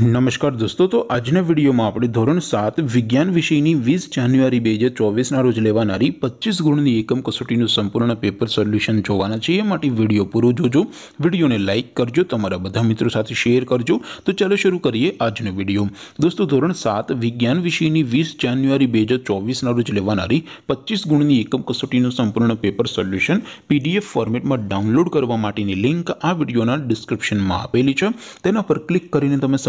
नमस्कार दोस्तों तो आज ने वीडियो में आपड़े ધોરણ 7 विज्ञान विषयनी 20 जनवरी 2024 ના રોજ લેવાનારી 25 ગુણની એકમ કસોટીનું સંપૂર્ણ પેપર સોલ્યુશન જોવાના છે. માટે વિડિયો પૂરો જોજો. વિડિયોને લાઈક કરજો, તમારા બધા મિત્રો સાથે શેર કરજો. તો ચાલો શરૂ કરીએ આજનો વિડિયો. दोस्तों ધોરણ 7 विज्ञान विषयनी 20 जनवरी 2024 ના રોજ લેવાનારી 25 ગુણની એકમ કસોટીનું સંપૂર્ણ પેપર સોલ્યુશન PDF ફોર્મેટમાં ડાઉનલોડ કરવા માટેની લિંક આ વિડિયોના ડિસ્ક્રિપ્શનમાં આપેલી છે. તેના પર ક્લિક કરીને તમે સ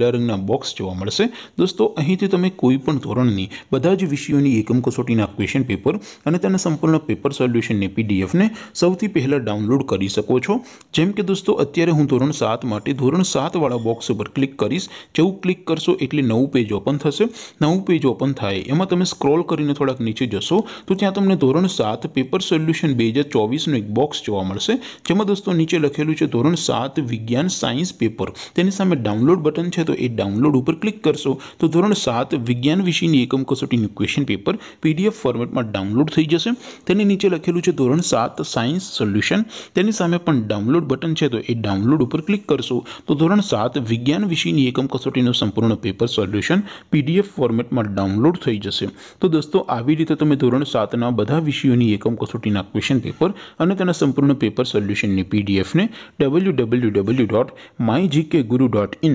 લેરંગના બોક્સ જોવા મળશે દોસ્તો અહીંથી તમે કોઈ પણ ધોરણની બધા જ વિષયોની એકમ કસોટીના ક્વેશ્ચન પેપર અને તેના સંપૂર્ણનો પેપર સોલ્યુશન ને પીડીએફ ને સૌથી પહેલા ડાઉનલોડ કરી શકો છો જેમ કે દોસ્તો અત્યારે હું ધોરણ 7 માટે ધોરણ 7 વાળો બોક્સ પર ક્લિક કરિસ જેવું ક્લિક કરશો એટલે નવું પેજ ઓપન થશે નવું પેજ ઓપન થાય એમાં તમે સ્ક્રોલ કરીને થોડક નીચે જશો તો ત્યાં તમને ધોરણ 7 પેપર સોલ્યુશન 2024 નો એક બોક્સ જોવા મળશે જેમાં દોસ્તો નીચે લખેલું છે ધોરણ 7 વિજ્ઞાન સાયન્સ પેપર તેની સામે ડાઉનલોડ બટન છે તો ઈ ડાઉનલોડ ઉપર ક્લિક કરશો તો ધોરણ 7 વિજ્ઞાન વિષયની એકમ કસોટીનું ક્વેશ્ચન પેપર પીડીએફ ફોર્મેટમાં ડાઉનલોડ થઈ જશે તેની નીચે લખેલું છે ધોરણ 7 સાયન્સ સોલ્યુશન તેની સામે પણ ડાઉનલોડ બટન છે તો ઈ ડાઉનલોડ ઉપર ક્લિક કરશો તો ધોરણ 7 વિજ્ઞાન વિષયની એકમ કસોટીનું સંપૂર્ણ પેપર સોલ્યુશન પીડીએફ ફોર્મેટમાં ડાઉનલોડ થઈ જશે તો દોસ્તો આવી રીતે તમે ધોરણ 7 ના બધા વિષયોની એકમ કસોટીના ક્વેશ્ચન પેપર અને તેના સંપૂર્ણ પેપર સોલ્યુશન ની પીડીએફ ને www.mygkguru.in